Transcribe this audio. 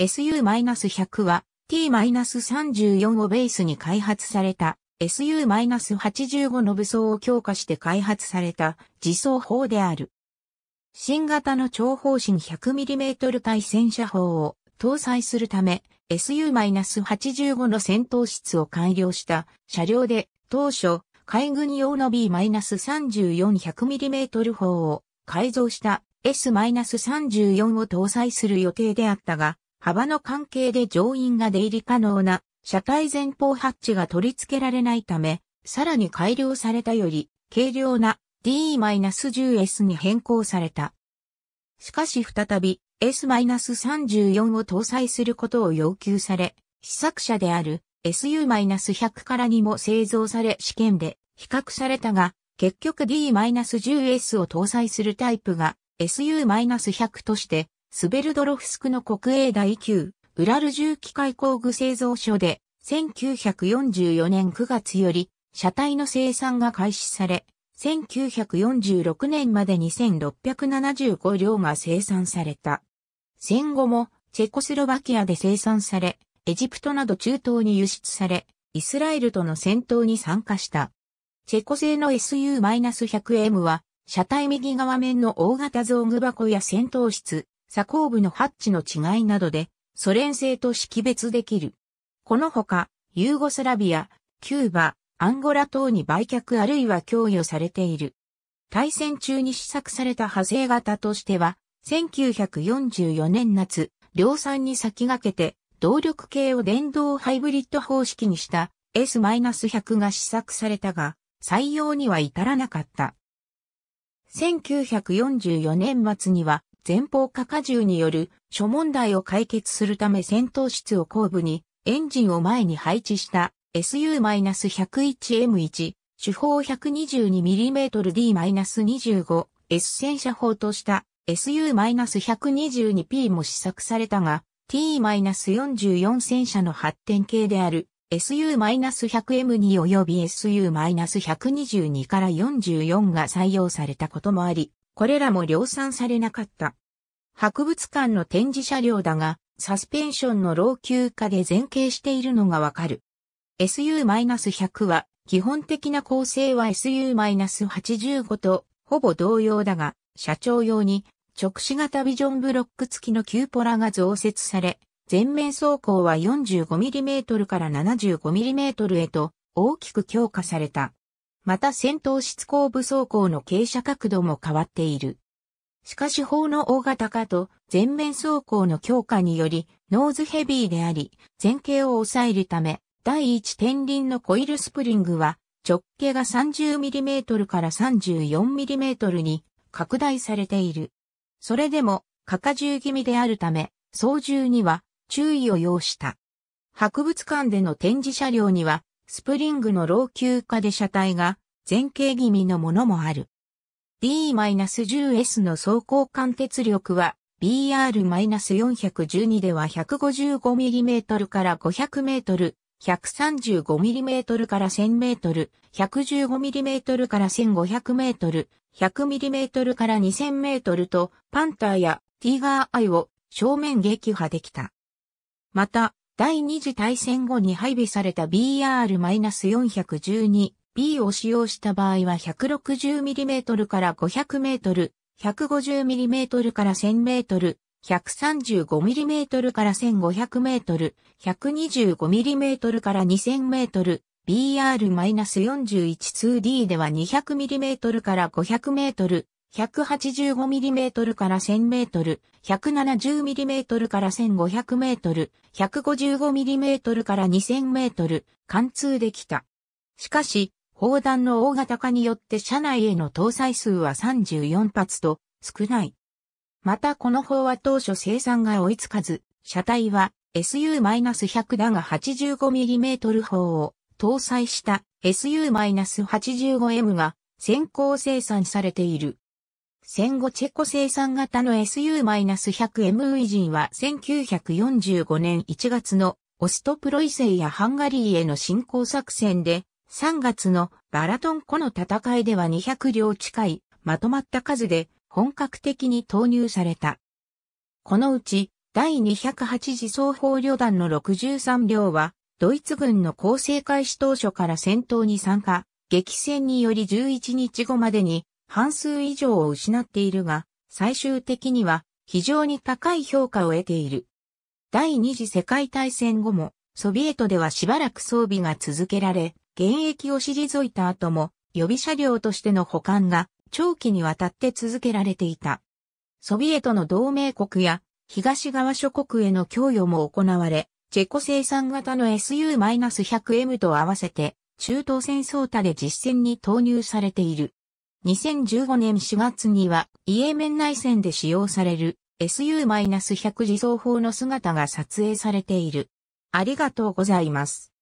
SU-100 は T-34 をベースに開発された SU-85 の武装を強化して開発された自走砲である。新型の長方針 100mm 対戦車砲を搭載するため SU-85 の戦闘室を改良した車両で当初海軍用の B-34100mm 砲を改造した S-34 を搭載する予定であったが幅の関係で乗員が出入り可能な車体前方ハッチが取り付けられないため、さらに改良されたより軽量な D-10S に変更された。しかし再び S-34 を搭載することを要求され、試作車である SU-100 からにも製造され試験で比較されたが、結局 D-10S を搭載するタイプが SU-100 としてスベルドロフスクの国営第9、ウラル重機械工具製造所で、1944年9月より、車体の生産が開始され、1946年まで2675両が生産された。戦後も、チェコスロバキアで生産され、エジプトなど中東に輸出され、イスラエルとの戦闘に参加した。チェコ製の SU-100M は、車体右側面の大型造具箱や戦闘室、左後部のハッチの違いなどで、ソ連製と識別できる。このほか、ユーゴスラビア、キューバ、アンゴラ等に売却あるいは供与されている。対戦中に試作された派生型としては、1944年夏、量産に先駆けて、動力系を電動ハイブリッド方式にした S-100 が試作されたが、採用には至らなかった。1944年末には前方過荷重による諸問題を解決するため戦闘室を後部にエンジンを前に配置した SU-101M1 主砲 122mm D-25S 戦車砲とした SU-122P も試作されたが T-44 戦車の発展系である SU-100M 2及び SU-122 から44が採用されたこともあり、これらも量産されなかった。博物館の展示車両だが、サスペンションの老朽化で前傾しているのがわかる。SU-100 は、基本的な構成は SU-85 とほぼ同様だが、社長用に直視型ビジョンブロック付きのキューポラが増設され、前面走行は 45mm から 75mm へと大きく強化された。また戦闘室後部走行の傾斜角度も変わっている。しかし砲の大型化と全面走行の強化により、ノーズヘビーであり、前傾を抑えるため、第一天輪のコイルスプリングは、直径が 30mm から 34mm に拡大されている。それでも、過荷重気味であるため、操縦には注意を要した。博物館での展示車両には、スプリングの老朽化で車体が前傾気味のものもある。D-10S の走行貫徹力は BR-412 では 155mm から 500m、135mm から 1000m、115mm から 1500m、100mm から 2000m とパンターやティーガーアイを正面撃破できた。また、第二次大戦後に配備された BR-412B を使用した場合は 160mm から 500m、150mm から 1000m、135mm から 1500m、125mm から 2000m、BR-412D では 200mm から 500m、185mm から 1000m、170mm から 1500m、155mm から 2000m、貫通できた。しかし、砲弾の大型化によって車内への搭載数は34発と少ない。またこの砲は当初生産が追いつかず、車体は SU-100 だが 85mm 砲を搭載した SU-85M が先行生産されている。戦後チェコ生産型の SU-100M v イは1945年1月のオストプロイセイやハンガリーへの侵攻作戦で3月のバラトン湖の戦いでは200両近いまとまった数で本格的に投入された。このうち第208次双方旅団の63両はドイツ軍の構成開始当初から戦闘に参加、激戦により11日後までに半数以上を失っているが、最終的には非常に高い評価を得ている。第二次世界大戦後も、ソビエトではしばらく装備が続けられ、現役を退いた後も、予備車両としての保管が長期にわたって続けられていた。ソビエトの同盟国や東側諸国への供与も行われ、チェコ生産型の SU-100M と合わせて中東戦争下で実戦に投入されている。2015年4月には、イエメン内戦で使用される SU-100 自走砲の姿が撮影されている。ありがとうございます。